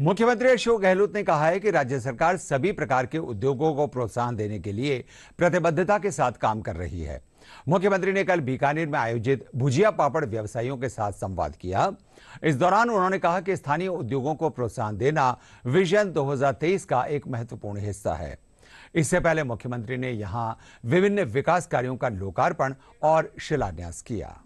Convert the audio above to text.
मुख्यमंत्री अशोक गहलोत ने कहा है कि राज्य सरकार सभी प्रकार के उद्योगों को प्रोत्साहन देने के लिए प्रतिबद्धता के साथ काम कर रही है मुख्यमंत्री ने कल बीकानेर में आयोजित भुजिया पापड़ व्यवसायियों के साथ संवाद किया इस दौरान उन्होंने कहा कि स्थानीय उद्योगों को प्रोत्साहन देना विजन 2023 का एक महत्वपूर्ण हिस्सा है इससे पहले मुख्यमंत्री ने यहां विभिन्न विकास कार्यों का लोकार्पण और शिलान्यास किया